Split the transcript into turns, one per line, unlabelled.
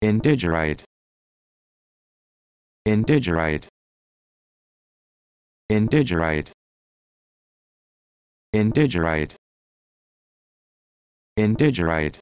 Indigerite. Indigerite. Indigerite. Indigerite. Indigerite.